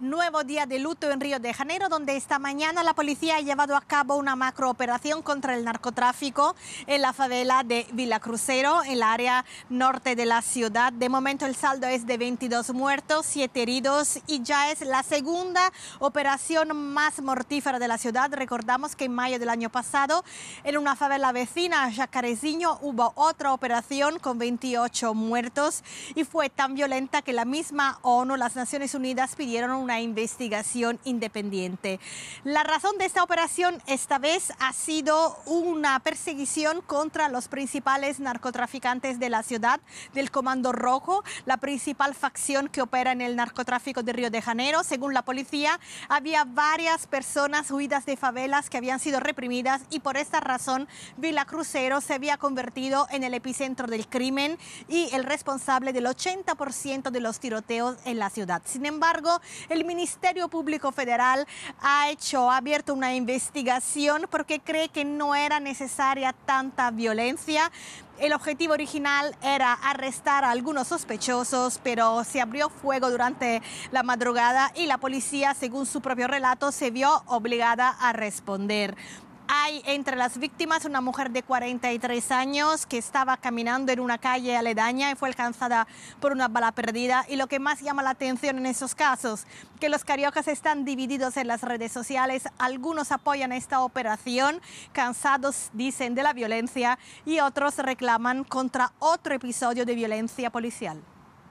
Nuevo día de luto en Río de Janeiro, donde esta mañana la policía ha llevado a cabo una macrooperación contra el narcotráfico en la favela de Villa Crucero, en el área norte de la ciudad. De momento el saldo es de 22 muertos, 7 heridos y ya es la segunda operación más mortífera de la ciudad. Recordamos que en mayo del año pasado, en una favela vecina, Jacarezinho, hubo otra operación con 28 muertos y fue tan violenta que la misma ONU, las Naciones Unidas, pidieron una investigación independiente. La razón de esta operación esta vez ha sido una perseguición contra los principales narcotraficantes de la ciudad del Comando Rojo, la principal facción que opera en el narcotráfico de Río de Janeiro. Según la policía, había varias personas huidas de favelas que habían sido reprimidas y por esta razón Vila Crucero se había convertido en el epicentro del crimen y el responsable del 80% de los tiroteos en la ciudad. Sin embargo, el Ministerio Público Federal ha hecho, abierto una investigación porque cree que no era necesaria tanta violencia. El objetivo original era arrestar a algunos sospechosos, pero se abrió fuego durante la madrugada y la policía, según su propio relato, se vio obligada a responder. Hay entre las víctimas una mujer de 43 años que estaba caminando en una calle aledaña y fue alcanzada por una bala perdida. Y lo que más llama la atención en esos casos, que los cariocas están divididos en las redes sociales. Algunos apoyan esta operación, cansados, dicen, de la violencia, y otros reclaman contra otro episodio de violencia policial.